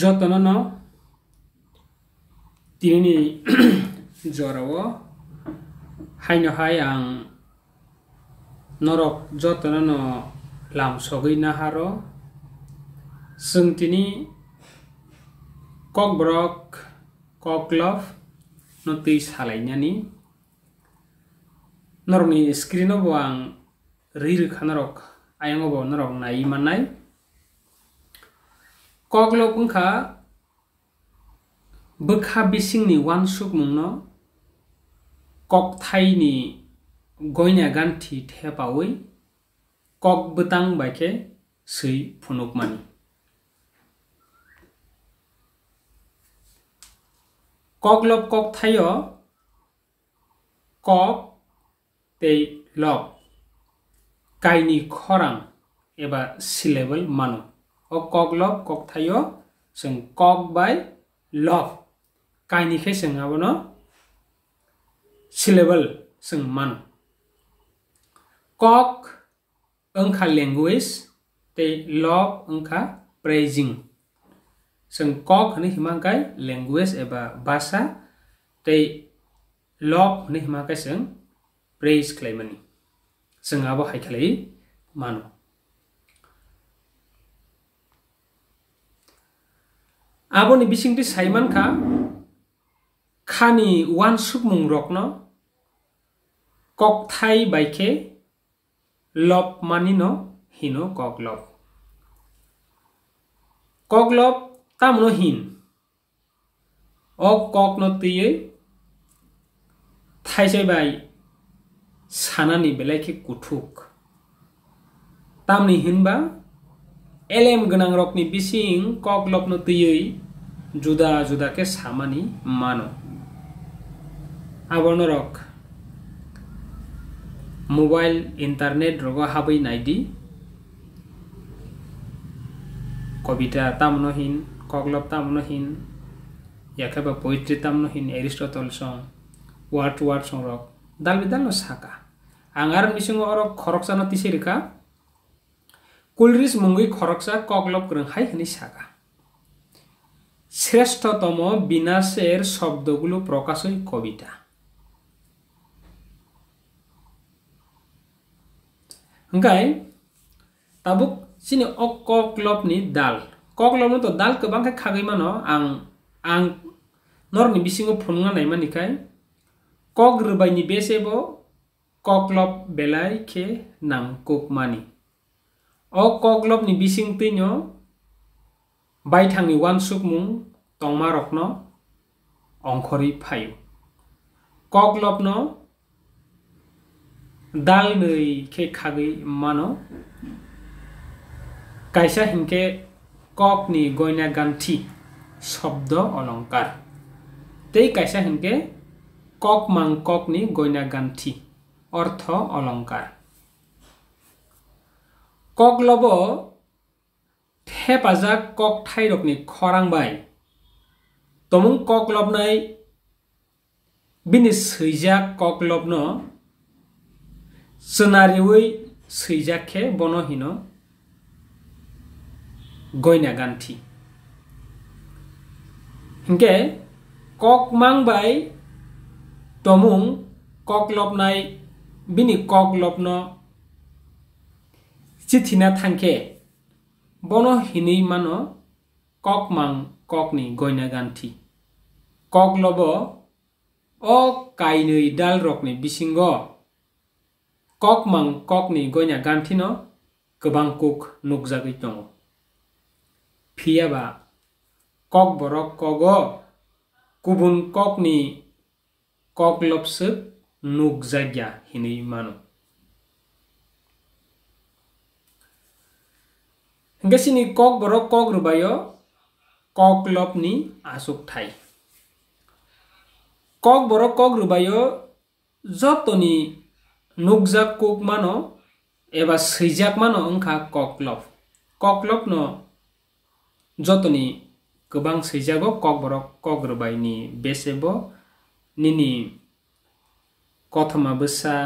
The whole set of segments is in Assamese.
যত্ন ন তিনি জরাও হাইনহাই আং নরক যত্ন ন লামসগৈ নাহার जों दिनै ककब्रक ककलफ नदै सालायनानै नरकनि स्क्रिनावबो आं रिरोखा नरक आयंआवबो नरक नायै माननाय কগলো পুংখা বখা বিশিংনি ওয়ানসুক মুংন কক থাইনি গইনা গান্ঠি থেপাওই কক বতাং বাইকে সৈ ফনুকমানি কক লব কক থাই কক তে লব কাইনি খরাং এবা সিলেবল মানুষ অ কক লব কক থাইও जों কক বাই লব কাইনিখে जों আবনো সিলেবল जों মান কক अंखा ল্যাঙ্গুয়েজ তে লব अंखा প্রেজিং जों কক হনে হিমাঙ্কাই ল্যাঙ্গুয়েজ এবা ভাষা তে লব হনে হিমাঙ্কাই जों প্রেজ খালাইমানি जों आबो हायखालायो मानो aboni bisingti saiman kha khani wan sukmung rokno kok thai baike lop manino hino kok lop kok lop tamno hin o kok no tiye thai sai bai sanani belaike kuthuk tamni hinba elem gnang rokni bising kok lopno tiyei જુદા જુદા કે સામાની માનો આ વર્ણરક মোবাইল ইণ্টাৰনেট ৰগহাবৈ নাইদি কবিতা তামনহীন কগলপ তামনহীন ইয়াকে বা পৈত্ৰী তামনহীন এৰিষ্টটল সং ৱাৰ্ড ৱাৰ্ড সং ৰক দাল বিদাল ন সাকা আঙাৰ মিচিং অৰক খৰকচা নতিছে ৰেখা কুলৰিচ মুংগী খৰকচা কগলপ গ্ৰংহাই হিনি সাকা শ্রেষ্ঠতম বিনাশের শব্দগুলো প্রকাশ হয় কবিতা হাই তাবুক চিনি অ কক্লবনি দাল কক্লবনি তো দাল কবাঙ্কে খাগৈ মান আং আং নৰ বিচিং ফুনঙা মানিকাই কক ৰবাইনি বেচেব কক্লব বেলাই খে নাং কক মানি অ কক্লবনি বিচিং তৈ ন বাইথাংনি ওৱান চুক মু টংমা ৰত্ন অংশৰি ফায়ু কগলগ্ন দাল নৈ খে খাগৈ মান কাইছা হিংকে নি গইনা গান্তি শব্দ অলংকাৰ তেই কাইছা হিংকে কক মাং ককনি গয়না গান্তি অৰ্থ অলংকাৰ কক ল'ব थेपाजा कक थायरकनि खरांबाय तमुं कक लबनाय बिनि सैजा कक लबन सोनारिवै सैजाखे बनहिन गयना गान्थि हिंगे कक मांबाय तमुं कक लबनाय बिनि कक लबन चिथिना थांखे bono hini mano kok mang kok ni goina ganti kok lobo o kainui dal rok ni bisingo kok mang kok ni goina ganti no kobang kuk nukjagui tongo phiaba kok borok kogo kubun kok ni kok lopsuk nukjagya hinui mano গেছিনি কক বৰক কক ৰুবায় কক লপ নি আচুক ঠাই কক বৰক কক ৰুবায় যতনি নোকজাক কোক মান এবাৰ সৈজাক মান অংখা কক লপ কক লপ ন যতনি গোবাং সৈজাব কক বৰক কক ৰুবাই নি বেচেব নিনি কথমা বেচা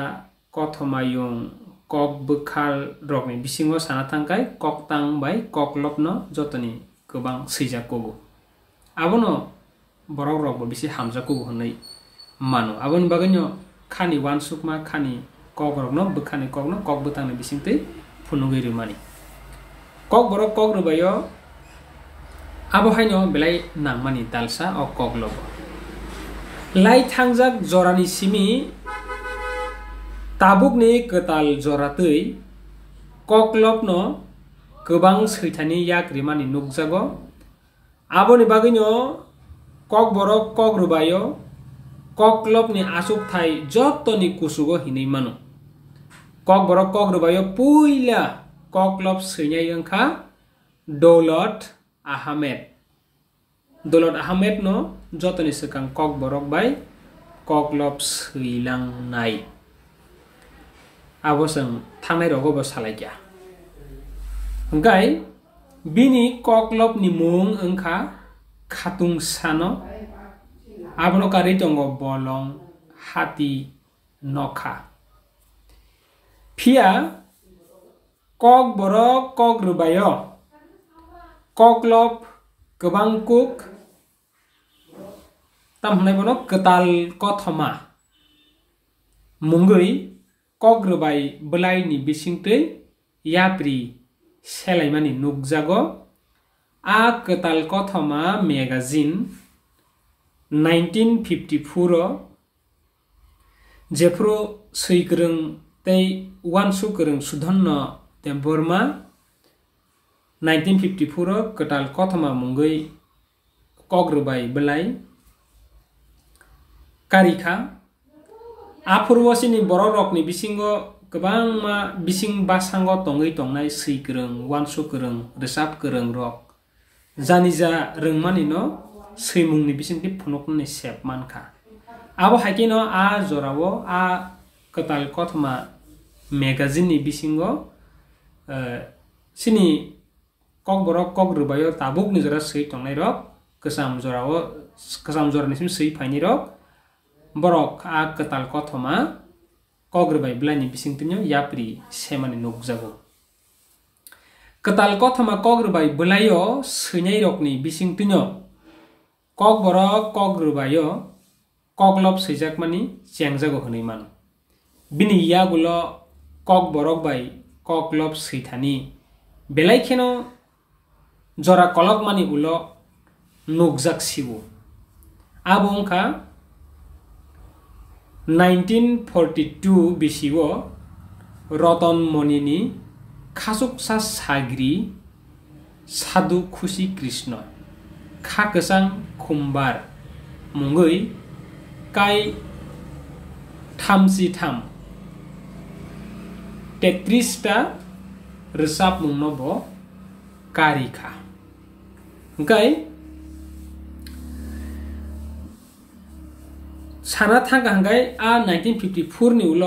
কথমায়ং কক বুখার রকমে বিশৃঙ্গ সানা থাকাই কক তাং বাই কক লগ্ন যতনি গবাং সৈজা কবু আবন বরক রকম বেশি হামজা কবু হই মানো আবন বাগান্য খানি ওয়ান সুকমা খানি কক রকম বুখানি কগ্ন কক বুতাং বিশিংতে ফুনুগিরু মানে কক বরক কক রুবাই আবহাইন বেলাই নাংমানি দালসা অ কক লগ লাই থাংজাক জরানি সিমি তাবুক নি কতাল জরাতই ককলপ্ন গবং সৈতানি ইয়াক রিমানি নুকজাগ আবনি বাকিন কক বড় কক রুবায় ককলপনি আসুক ঠাই যতনি কুসুগ হিনই মানু কক বড় কক রুবায় পইলা ককলপ সৈনাই অংখা দৌলত আহমেদ দৌলত আহমেদ ন যতনি সকাং কক বড় বাই ককলপ সৈলাং নাই अब जों थांनाय रगबो सालायगिया ओंखाय बिनि कक्लबनि मुं ओंखा खातुंसानो आबनकारि दङ बलं हाति नखा फिया কক बर' কক रुबाय कक्लब गोबां कुक तामहनाय बन गोताल कथमा मुङै कग्रबाई बलाई नि याप्री सेलाई मानि नुग्जागो आ कताल कथमा मेगाजिन 1954 जेफ्रो सुईकरं तै वान्सुकरं सुधन्न त्याम बर्मा 1954 कताल कथमा मुंगई कग्रबाई बलाई कारिखा आफुरवासीनि बर' रकनि बिसिङ गोबांमा बिसिं बासांग तङै तंनाय सै गोरों वानस' गोरों रेसाब गोरों रक जानिजा रोंमानि न' सैमुंनि बिसिंखि फनखनि सेब मानखा आब' हाइकि न' आ जराव' आ कताल कथमा मेगाजिननि बिसिङ सिनि कक बरक कक रोबायो ताबुकनि जरा सै तंनाय रक गोसाम जराव' गोसाम जरानिसिम सै फायनि रक' बग आताल कथमा क ग्र बिङुन याप्री सेमि नगज कताल कथम क गग्राइ बल सैनै रगनी विन कक बग क गब सैजाक मि जगो हुन यागल कक बर क जरा सैथानलाई मानी मि उलक नगजाकि आबु अङ्का नाइन्टिन फर्टी टु रतन रतनमणिनि खासुकसा साग्रि साधु खुसि कृष्ण खाकोसां खुम्बार मुङै काइ थामजिथाम तेत्रिसता रोजाब मुंनब कारिखा ओमफ्राय सानाथांगाहांगाय आ 1954 नि उल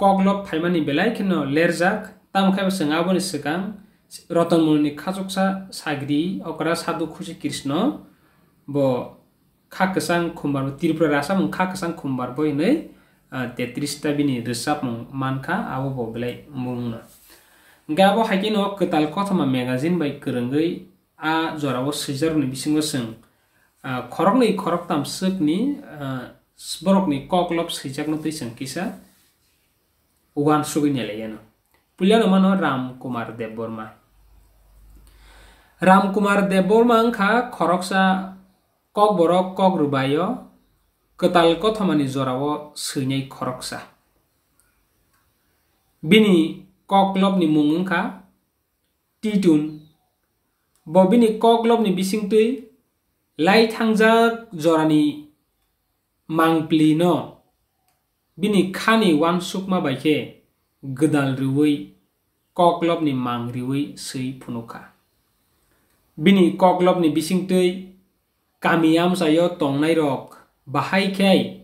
कगलक फाइमानि बेलायखिन लेरजाक तामखाइबा सोङाबोनि सिगां रतनमलनि खाजकसा साग्रि अकरा साधु खुसि कृष्ण ब खाकसां खुम्बार त्रिपुरा रासा मुं खाकसां खुम्बार बो नै तेत्रिसता बिनि रिसाब मुं मानखा आबो ब बेलाय मुङ गाबो हाइकिन कोताल कथमा मेगाजिन बाय गोरोङै आ जराव सैजारुनि बिसिङो सों खरक नै खरक तामसोकनि Zborokni koklop sijakno tuisang kisa ugan suginyale yeno. Puliano mano Ram Kumar Dev Borma. Ram Kumar Dev Borma angkha khoroksa kok borok kok rubayo ketal kothamani zorawo swinyai koroksa Bini koklopni mung angkha Titun. Bobini bising bisingtui lai thangjak jorani Mangplino, bini kani khani wansukma baikhe gedal ni mang mangriwui sui punuka bini koklobni bisingtui kamiam sayo nai rok bahai dia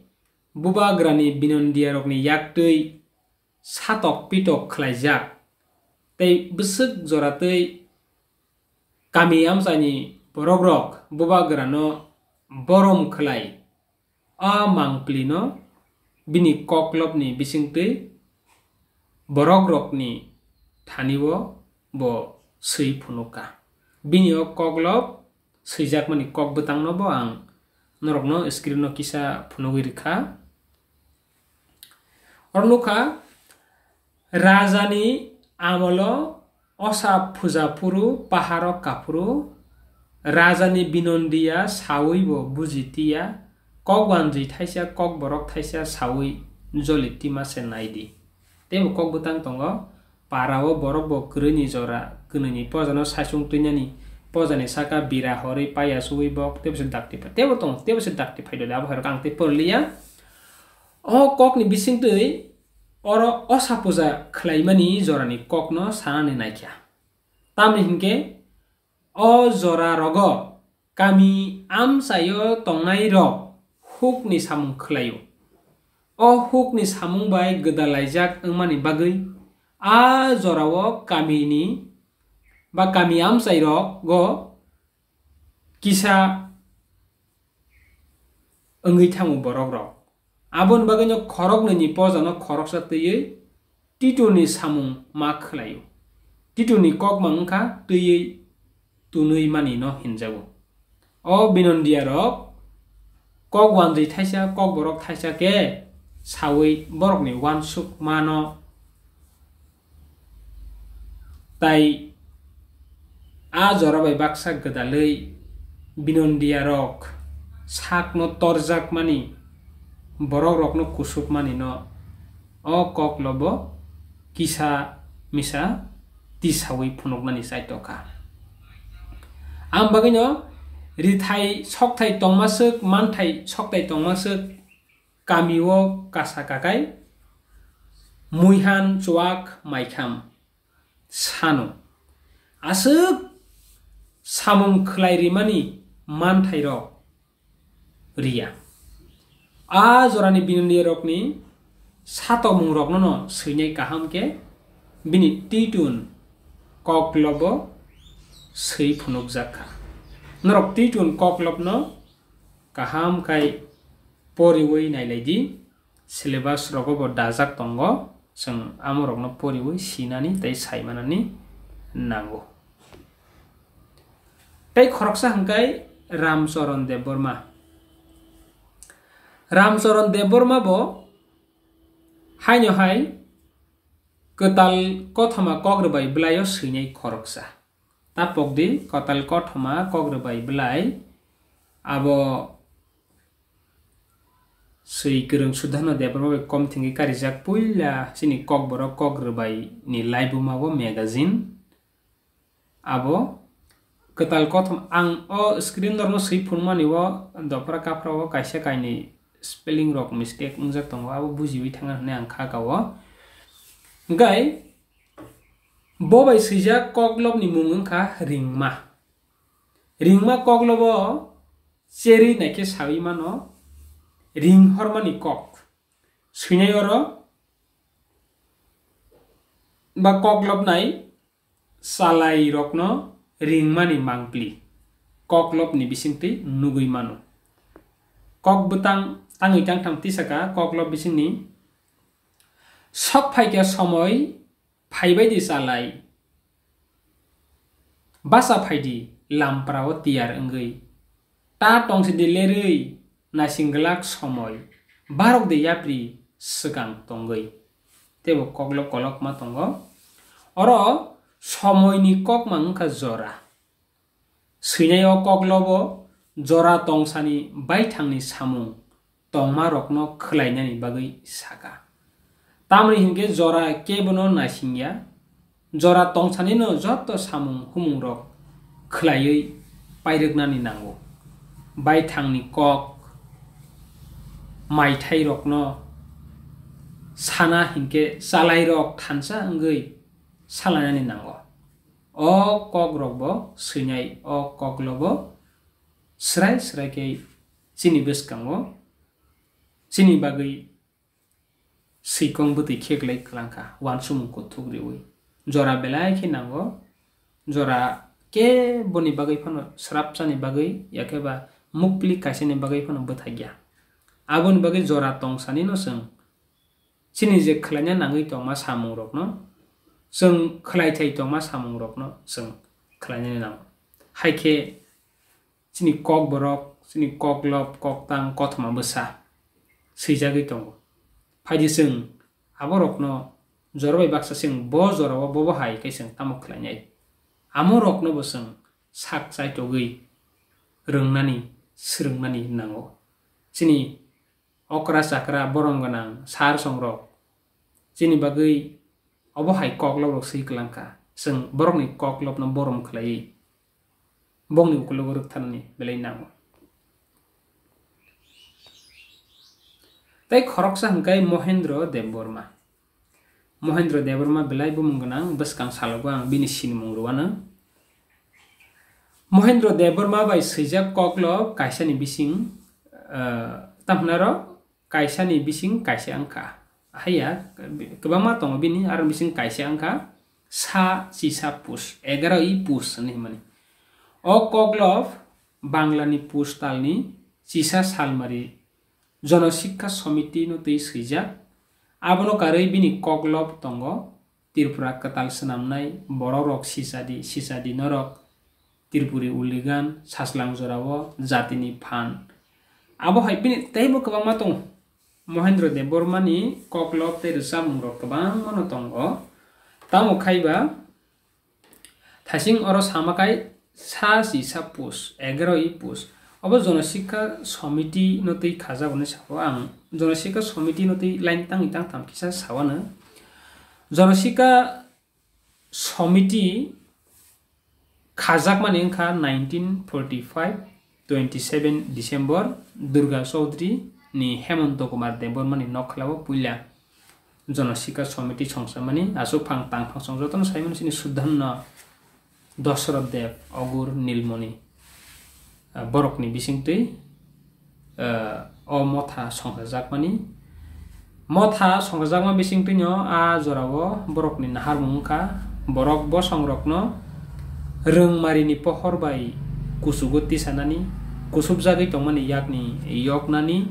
bubagrani ni yak yaktui satok pitok khlaijak tei besuk joratui kamiam sani buba bubagrano borom khlai बिनि अ मिनुन कग्लनीग रगनीका वि कग्लब सैजाक मिनि कक बङ्गालन बङ नग न स्कि न किसा फिका रुखा राजनी आमल असा फुजाफुरु पहाराप्रु राजानि विनन्दी स बुजितिया কক বান্ধি থাইছা কক বৰক থাইছা চাউই জলিটি মাছে নাই দি তে কক বুটাং টঙ পাৰাও বৰক বক্ৰী নিজৰা কিনি পজানো চাইচুং তুইনানি পজানী চাকা বিৰা হৰি পাই আছো উই বক তেওঁ ডাক্তি পাই তেওঁ টং তেওঁ ডাক্তি ফাই দিলে আৰু কাং পৰলিয়া অ ককনি বিচিন্তুই অৰ অচা পূজা খেলাইমানি জৰানি ককন চানানে নাইকিয়া তামনি অ জৰা ৰগ কামি আম চাই টঙাই ৰগ हुकनि सामुं खोलायो अ हुकनि सामुं बाय गोदालायजाक ओंमानि बागै आ जराव गामिनि बा गामियाम जायर ग किसा ओंगै थामु बरक र आबोन बागै खरकनि पजान खरक सातैयै टिटुनि सामुं मा खोलायो टिटुनि कक मांखा तैयै तुनै मानि न हिन्जाव अ बिनन्दिया रक কক ওয়ান জুই থাইসা কক বরক থাইসা কে সাউই বরক নি ওয়ান সুক মানো তাই আ জরাবাই বাক্সা গদালই বিনন্দিয়া রক সাক ন তরজাক মানি বরক রক ন কুসুক মানি ন অ কক লব কিসা মিসা তি সাউই ফনক মানি সাইটকা আম বাগিন রিথাই সকথাই টংমাসক মানথাই সকথাই টংমাসক কামিও কাসা কাকাই মুইহান চোয়াক মাইখাম সানো আসক সামুং খলাইরিমানি মানথাই র রিয়া আ জরানি বিনন্দী রকনি সাত মুং রকন সৈনাই কাহামকে বিনি টি টুন কক লব সৈ জাকা Nerokti chun kok lopno kaham kai poriwai nailegi syllabus rogo bodazak tongo sang amorokno poriwai sinani tai saimanani nango. Tai khoroksa hangkai Ramcharan Dev Burma. Ramcharan Dev Burma bo hai nyo hai ketal kothama kogrebai blayo sinai khoroksa. तापकदि कताल कथमा कग्रोबायब्लाय अब सै गोरों सुधानो देब्रबाय कम कारिजाक पुइला सिनि ककबरो कग्रोबायनि लाइबुमाबो मेगाजिन अब कताल कथम आं अ स्क्रिन दरनो सै फुनमानिबो दफरा काफ्रावो कायसे कायनि स्पेलिं रक मिस्टेक मुंजाक दङ अब बुजिबाय थाङा होननाय गई bo bai sui ja koglob ni mung ka ringma ringma koglob o cheri na ke sawi ma no ring horma ni kok sui nai oro ba koglob nai salai rokno ringma ni mangpli koglob ni bisingti nugui ma no kok butang tangi tang tang tisaka koglob bisingni sok phai ke samoy ফাইবাইদি সালাই বাসা ফাইদি লাম্প্রাও তিয়ার অঙ্গই তা টংসিদি লেরই নাসিংলাক সময় বারক দেয়াপ্রি সিগাং টঙ্গই তেব কগল কলক মা টঙ্গ অর সময়নি কক মাংখা জরা সৈনায় কগলব জরা টংসানি বাই থাংনি সামু টংমা রকন খলাইনানি বাগৈ সাগা তামৰি হিংকে জৰা কেইবন নাইছিঙীয়া জৰা তংচানি ন যত চামুং সুমুং ৰক খলায়ৈ পাইৰগনানি নাঙো বাইথাংনি কক মাইথাই ৰকন চানা হিংকে চালাই ৰক থানচা অংগৈ চালাইনানি নাঙ অ কক ৰব চৈনাই অ কক ল'ব চৰাই চৰাইকে চিনি বেচ চিনি বাগৈ sikong bu tikhe klai klangka wansum ko thuk riwi jora belai khi nango jora ke boni bagai phano srap chani bagai yakeba mukpli kaisini bagai phano buthagya abon bagai jora tongsani no sung sini je khlanya nangai tongma samung rok no sung khlai thai tongma samung rok no sung khlanya nang haike sini kok borok sini kok lop kok tang kothma busa sijagi tongo phải đi abo nó, giờ bác Paidi sung aborok no jorobai baksa sung bo joroba bobo hai kai sung tamok klanyai. Amorok no bo sung sak sai togui rungnani srungnani nango. Sini okra sakra borong ganang sar songrok. Sini bagai obo hai kok lorok si klangka. Sung borong ni kok lop no borom klayai. Bong ni ukulogoruk lên belai nango. Pai koroksa hangkai Mohendro Deborma. Mohendro Deborma belai bu menggenang bas kang salgo ang bini sini mengruana. Mohendro Deborma bai sejak koklo kaisani bising uh, kaisa kaisani bising kaisa angka. Haya kebama tong bini ar bising kaisa angka sa sisa pus egaro i pus nih mani. O koklo banglani pus talni sisa salmari जनशिक्षा समिति नो तै सैजा आबनो कारै बिनि कग्लब दङ त्रिपुरा कताल सोनामनाय बर' रक सिसादि सिसादि नरक त्रिपुरि उलिगान सास्लां जराव जातिनि फान आबहाय बिनि तैबो गोबां दङ महेन्द्र देव बर्मानि कग्लब तै रोजामुं रक गोबां मनो दङ तामो खायबा थाइसिं अर सामाखाय सा जिसा पुस एगार'इ पुस अब जनशिक्षा समिति नतै खाजा भन्ने छ आं जनशिक्षा समिति नतै लाइन तां इतां खिसा सावानो जनशिक्षा समिति खाजाक माने खा 1945 forty five seven December Durga Chaudhary नि हेमन्त कुमार देवबर्मानि नखलाबो पुल्या जनशिक्षा समिति फाङ आसु फाङ तां फां संजतन साइमनसिनि सुद्धन्न दशरथ देव अगुर नीलमणि borokni bisingtui o motha songjakmani motha songjakma bisingtui nyo a jorawo borokni nahar mungka borok bo songrokno rung marini pohor bai kusugoti sanani kusub jagi tongmani yakni yoknani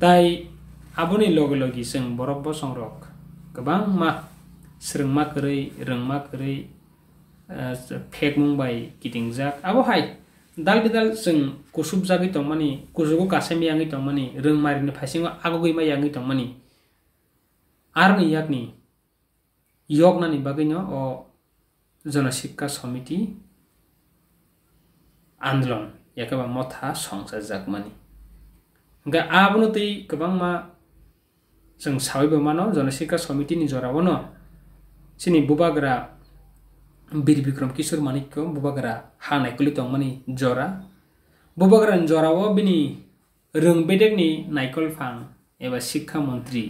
tai abuni logi logi sing borok bo songrok kebang ma sereng ma kerei reng ma kerei phek mung bai kiting jak abo hai दाल विदल जागिदो मि कसुबको गासै आगो रङमारी पो आगोगै मैगै दे आ नैनीग नै न जनशिक्षा समिति आन्दोलन मथा संसार सङ्सार जाक मिका अबनु त्यही कि जों बन मानो समिति समितिनि जरावनो बुबाग्रा विक्रम किशोर मानिकखौ बुबाग्रा हानायखौ लितं मानि जरा बबागरानि जराव बिनि रोंबेदेगनि नायकल फां एबा शिक्षा मन्त्री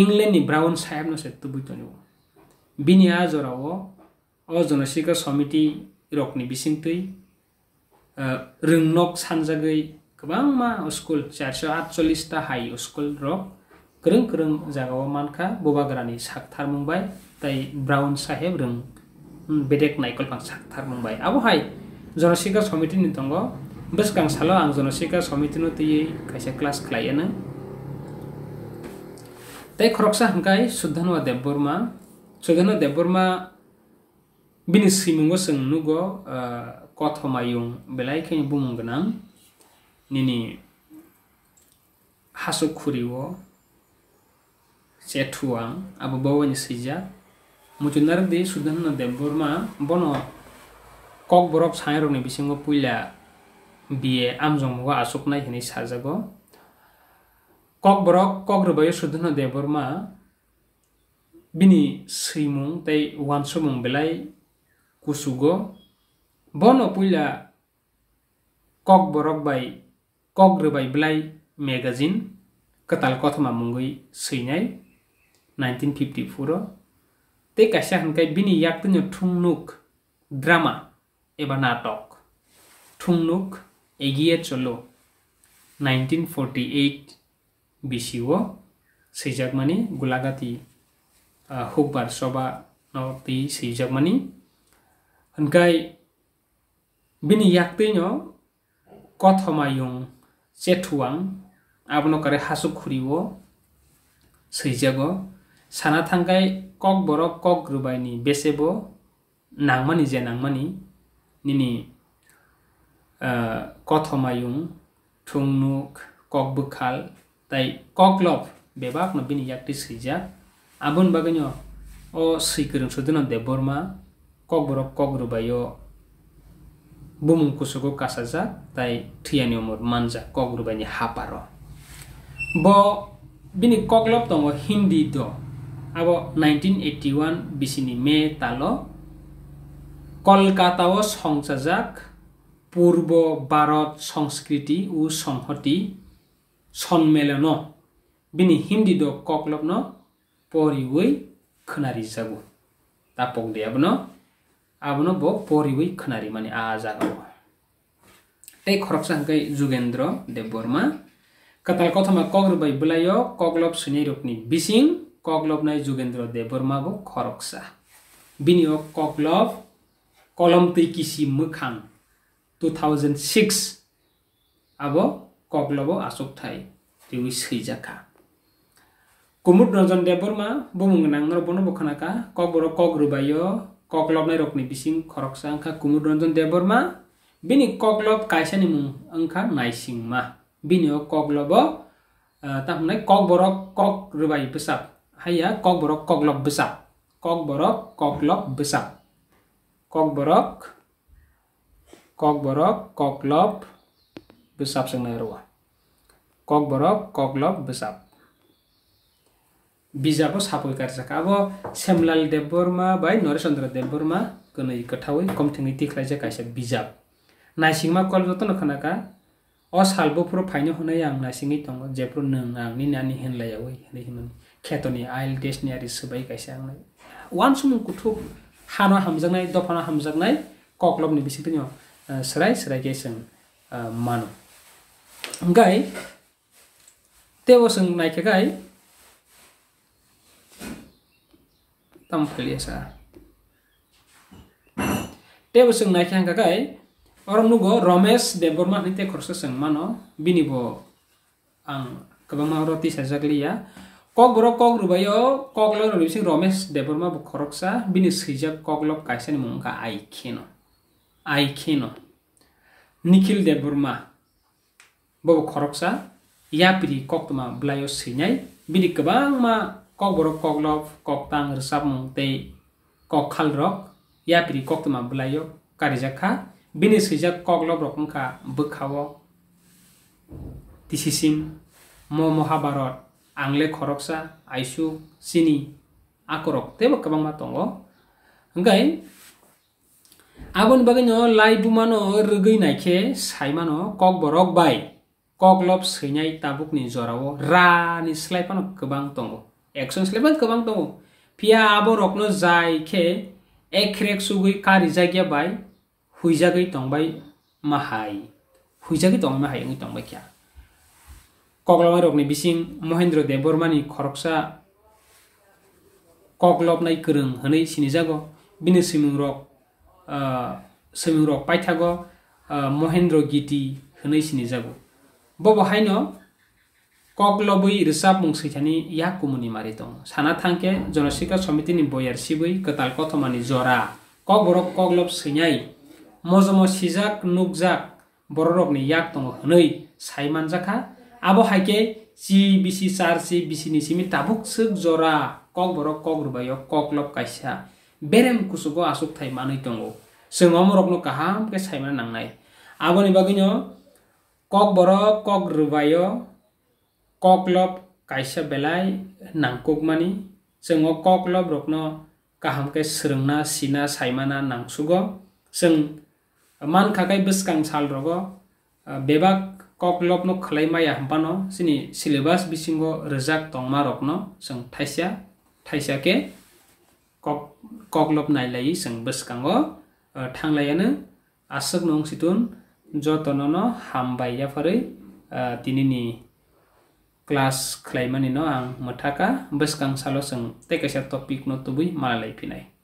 इंलेन्डनि ब्राउन साहेबनो सेत्तु बुइतनिव बिनि आ जराव अ समिति रकनि बिसिंतै रोंनक सानजागै गोबां मा स्कुल चारस' आठसल्लिसता हाई स्कुल रक गोरों गोरों जागाव मानखा बबागरानि सागथारमुंबाय tai brown saheb rung bedek naikol pang sakthar mumbai abo hai jonosika committee ni bes kang salo ang jonosika committee no tei kaisa class khlaiana tei khoroksa hangkai suddhanwa debburma suddhanwa deburma bini simungo sung nugo kot homayung belai khen bumung ganang nini hasu Kuriwo, setuang abu bawani sijak मुचुन्दार दे सुधन न देवर मा बनो कोक बरोक सायरो ने बिसिंग को पुल्या बिए आम जोंगो को आसुक ना हिनी साजा को कोक बरोक कोक रो बिनी स्रीमुंग तै वन सुमुंग कुसुगो बनो पुल्या कोक बरोक बाय कोक रो बाय बिलाई कताल कथमा मुंगोई सीनाई 1954 tei kaisa hwnkhe bini yaktwino thungnuk drama eba natok thungnuk এগিয়ে চলো নাইনটিন ফোরটি এইট বিসিও সেইজাকমানি গোলাঘাতি হুকবার সভা নতি সেইজাকমানি হনকাই বিনি ইয়াকতেইন কথমায়ুং চেঠুয়াং আবনকারে হাসু খুরিও সেইজাগ সানা থাঙ্গাই ककवरोग्र बेब नङमानी जे नङमणिनी नि कठमयू थक बुखालक्लब बैजा आबो हुन अँ सीकृत सधन देव वर्म ककवरफ कग्रुभ कसारजा त ठान नि उम मन कग्रुब हापार बक्लोब द हिन्दी द अब नाइन्टिन एट्टी वान बिसी मे ताल कलकत्ता हो संसाजाक पूर्व भारत संस्कृति उ संहति सम्मेलन बिनि हिन्दी द कक्लब्न परिवै खनारि जागु ता पोगदे अब न अब न बो परिवै खनारी माने आ जागु ए खरफसंगै जुगेन्द्र देव बर्मा कतल कथमा कग्र बाइबलयो कक्लब सुनि बिसिङ कगलब नै जोगेन्द्र देव बोरमाबो खरकसा बिनियो कगलब कलम तैकिसि मोखां टु थाउजन्ड सिक्स अब कगलबो आसक थायो त्यो सैजाखा कुमुद रञ्जन देव बोरमा र बनो बखनाका कग बर कक रुबायो नै रकनि बिसिं खरकसा ओंखा कुमुद रञ्जन देव बोरमा बिनि कगलब कायसानि मुं ओंखा नायसिंमा बिनियो कगलब तामनाय कक बर कक रुबाय बेसाब haya kok borok kok log besar kok borok kok log besar kok borok kok borok kok log besar sing neruah kok borok kok log besar bisa bos hapoi kerja kabo semlal deborma bay norisandra deborma kena ikatawi kom tingi tikraja kaisa bisa nasi ma kol doton kana ka os halbo pro fainyo hona yang nasi ngi tongo jepro nengang ni nani hen layawi hen layawi खेतनि आइल आरि सोबाय गायसांनाय वान सुमुं कुथुब हाना हामजांनाय दफाना हामजांनाय कक्लबनि बिसिफोरनि सोराय सोराय गेसों मानो ओंखाय तेव जों नायखेखाय तामखालि सा तेव गाय नायखेखाय अरनुगो रमेश देबरमा तेखरसो जों मानो बिनिबो आं गोबां मावरो तिसा कक र कक रुबायो कक लग रुबिसिं रमेश देबरमा खरकसा बिनि सैजाक कक लग कायसानि मुंखा आइखेनो आइखेनो निखिल देबरमा बबो खरकसा यापिरि कक्तमा ब्लायो सैनाय बिनि गोबां मा कक बर कक लब कक तां रोसाब मुंते कक खाल रक यापिरि कक्तमा ब्लायो कारिजाखा बिनि सैजाक कक रकमखा बोखावो तिसिसिम म Mahabharat angle khoroksa aisu sini akorok tebo kabang matongo ngai abon baganyo lai dumano rugui naikhe saimano kok borok bai kok lob seinai tabuk ni jorao ra ni slaipano kabang tongo action slaipan kabang tongo pia aborokno jai khe ekrek sugui kari jagya bai huijagui tongbai mahai huijagui tongbai mahai ngi tongbai kya कक्लाबारी विशिंग महेंद्र देवबर्मा खरगसा कक्लबनाय गरों हनै सिनिजागो बिनि सिमुंरक सिमुंरक पाइथागो महेंद्र गिटी हनै सिनिजागो बबहायनो कक्लबै रिसाब मुंसैथानि या कुमुनि मारि दं साना थांके जनसिका समितिनि बयार सिबै कताल कथमानि जरा कबरक कक्लब सैनाय मजमो सिजाक नुगजाक बर'रकनि याक दङ हनै सायमान जाखा abo haike si bisi sar si bisi ni simi tabuk suk jora kok borok kok rubayo kok lop kaisa berem kusugo asuk thai manui tongo sengom rokno kaham ke saimana nangnai abo ni baginyo kok borok kok rubayo kok lop kaisa belai nangkuk mani sengo kok lop rokno kaham ke srengna sina saimana nangsugo seng man khakai biskang sal rogo bebak koklop ya, no khlaimaya hampano sini syllabus bisingo rezak tongma no seng taisya taisya ke kok koklop nailai seng beskango e, thanglayana asok nong situn joto jotonono hambaiya pare tinini ang mataka आं kang salo seng जों topik no tubuh malalai pinai.